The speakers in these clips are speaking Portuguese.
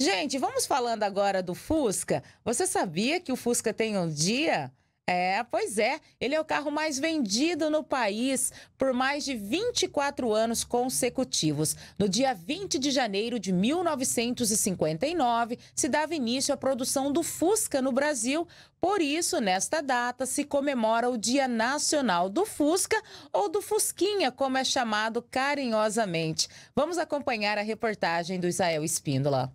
Gente, vamos falando agora do Fusca. Você sabia que o Fusca tem um dia? É, pois é. Ele é o carro mais vendido no país por mais de 24 anos consecutivos. No dia 20 de janeiro de 1959, se dava início à produção do Fusca no Brasil. Por isso, nesta data, se comemora o Dia Nacional do Fusca ou do Fusquinha, como é chamado carinhosamente. Vamos acompanhar a reportagem do Israel Espíndola.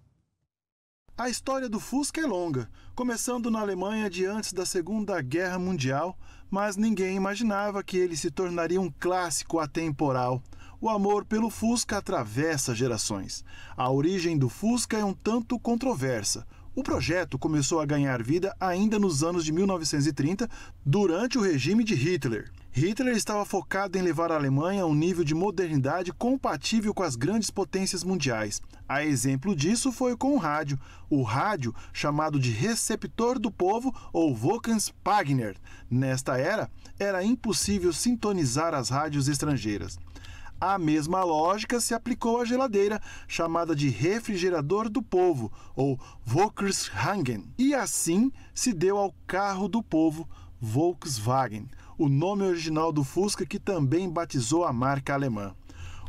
A história do Fusca é longa, começando na Alemanha de antes da Segunda Guerra Mundial, mas ninguém imaginava que ele se tornaria um clássico atemporal. O amor pelo Fusca atravessa gerações. A origem do Fusca é um tanto controversa. O projeto começou a ganhar vida ainda nos anos de 1930, durante o regime de Hitler. Hitler estava focado em levar a Alemanha a um nível de modernidade compatível com as grandes potências mundiais. A exemplo disso foi com o rádio, o rádio chamado de receptor do povo ou Wockenspagner. Nesta era, era impossível sintonizar as rádios estrangeiras. A mesma lógica se aplicou à geladeira, chamada de refrigerador do povo, ou Volkswagen. E assim se deu ao carro do povo, Volkswagen, o nome original do Fusca que também batizou a marca alemã.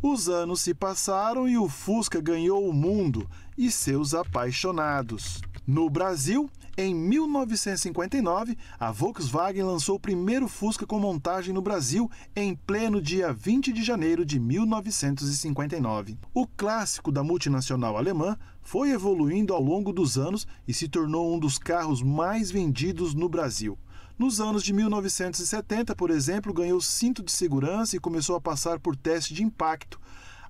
Os anos se passaram e o Fusca ganhou o mundo e seus apaixonados. No Brasil, em 1959, a Volkswagen lançou o primeiro Fusca com montagem no Brasil em pleno dia 20 de janeiro de 1959. O clássico da multinacional alemã foi evoluindo ao longo dos anos e se tornou um dos carros mais vendidos no Brasil. Nos anos de 1970, por exemplo, ganhou cinto de segurança e começou a passar por teste de impacto.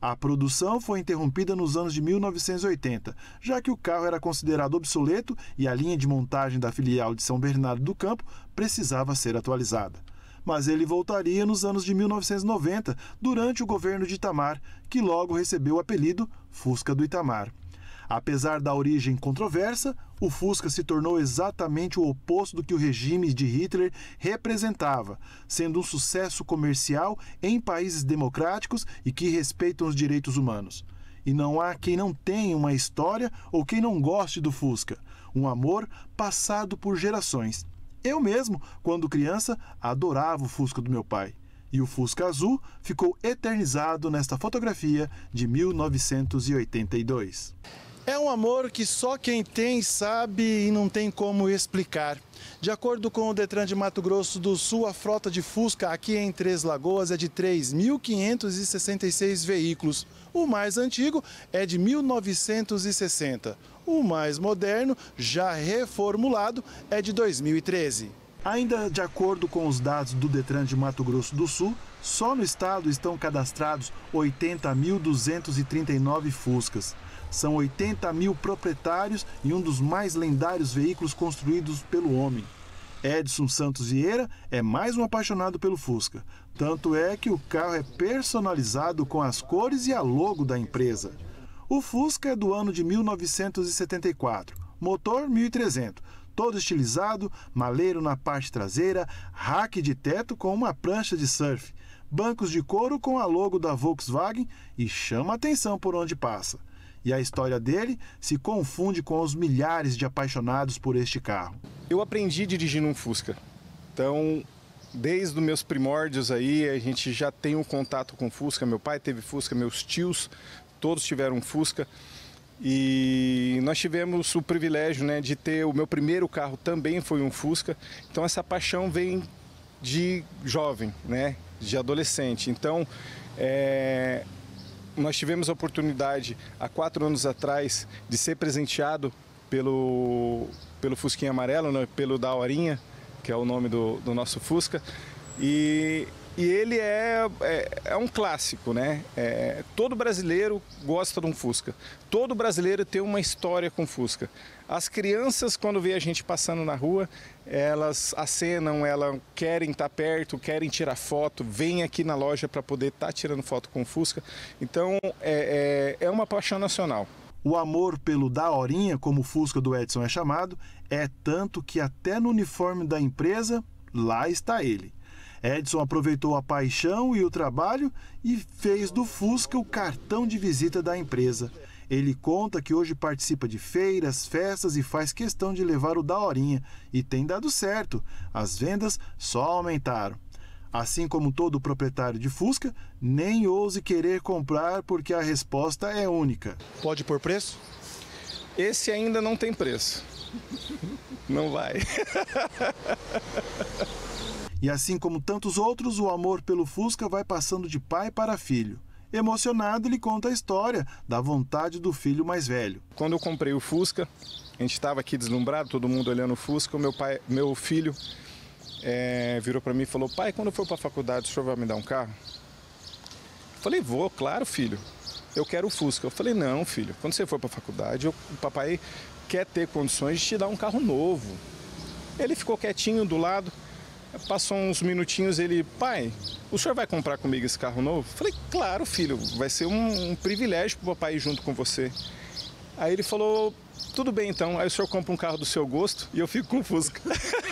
A produção foi interrompida nos anos de 1980, já que o carro era considerado obsoleto e a linha de montagem da filial de São Bernardo do Campo precisava ser atualizada. Mas ele voltaria nos anos de 1990, durante o governo de Itamar, que logo recebeu o apelido Fusca do Itamar. Apesar da origem controversa, o Fusca se tornou exatamente o oposto do que o regime de Hitler representava, sendo um sucesso comercial em países democráticos e que respeitam os direitos humanos. E não há quem não tenha uma história ou quem não goste do Fusca, um amor passado por gerações. Eu mesmo, quando criança, adorava o Fusca do meu pai. E o Fusca azul ficou eternizado nesta fotografia de 1982. É um amor que só quem tem sabe e não tem como explicar. De acordo com o Detran de Mato Grosso do Sul, a frota de Fusca aqui em Três Lagoas é de 3.566 veículos. O mais antigo é de 1960. O mais moderno, já reformulado, é de 2013. Ainda de acordo com os dados do Detran de Mato Grosso do Sul, só no estado estão cadastrados 80.239 Fuscas. São 80 mil proprietários e um dos mais lendários veículos construídos pelo homem. Edson Santos Vieira é mais um apaixonado pelo Fusca. Tanto é que o carro é personalizado com as cores e a logo da empresa. O Fusca é do ano de 1974, motor 1300, todo estilizado, maleiro na parte traseira, rack de teto com uma prancha de surf, bancos de couro com a logo da Volkswagen e chama atenção por onde passa e a história dele se confunde com os milhares de apaixonados por este carro. Eu aprendi dirigindo um Fusca. Então, desde os meus primórdios aí, a gente já tem um contato com Fusca. Meu pai teve Fusca, meus tios, todos tiveram Fusca. E nós tivemos o privilégio né, de ter o meu primeiro carro também foi um Fusca. Então essa paixão vem de jovem, né, de adolescente. Então é, nós tivemos a oportunidade, há quatro anos atrás, de ser presenteado pelo, pelo Fusquinha Amarelo, né, pelo da que é o nome do, do nosso Fusca. E e ele é, é, é um clássico, né? É, todo brasileiro gosta de um Fusca. Todo brasileiro tem uma história com Fusca. As crianças, quando vê a gente passando na rua, elas acenam, elas querem estar tá perto, querem tirar foto, vêm aqui na loja para poder estar tá tirando foto com o Fusca. Então, é, é, é uma paixão nacional. O amor pelo daorinha, como o Fusca do Edson é chamado, é tanto que até no uniforme da empresa, lá está ele. Edson aproveitou a paixão e o trabalho e fez do Fusca o cartão de visita da empresa. Ele conta que hoje participa de feiras, festas e faz questão de levar o daorinha. E tem dado certo. As vendas só aumentaram. Assim como todo proprietário de Fusca, nem ouse querer comprar porque a resposta é única. Pode por preço? Esse ainda não tem preço. Não vai. E assim como tantos outros, o amor pelo Fusca vai passando de pai para filho. Emocionado, ele conta a história da vontade do filho mais velho. Quando eu comprei o Fusca, a gente estava aqui deslumbrado, todo mundo olhando o Fusca. O meu pai, meu filho, é, virou para mim e falou: Pai, quando eu for para a faculdade, o senhor vai me dar um carro? Eu falei: Vou, claro, filho. Eu quero o Fusca. Eu falei: Não, filho. Quando você for para a faculdade, eu, o papai quer ter condições de te dar um carro novo. Ele ficou quietinho do lado. Passou uns minutinhos, ele, pai, o senhor vai comprar comigo esse carro novo? Falei, claro, filho, vai ser um, um privilégio pro papai ir junto com você. Aí ele falou, tudo bem então, aí o senhor compra um carro do seu gosto e eu fico com o Fusca.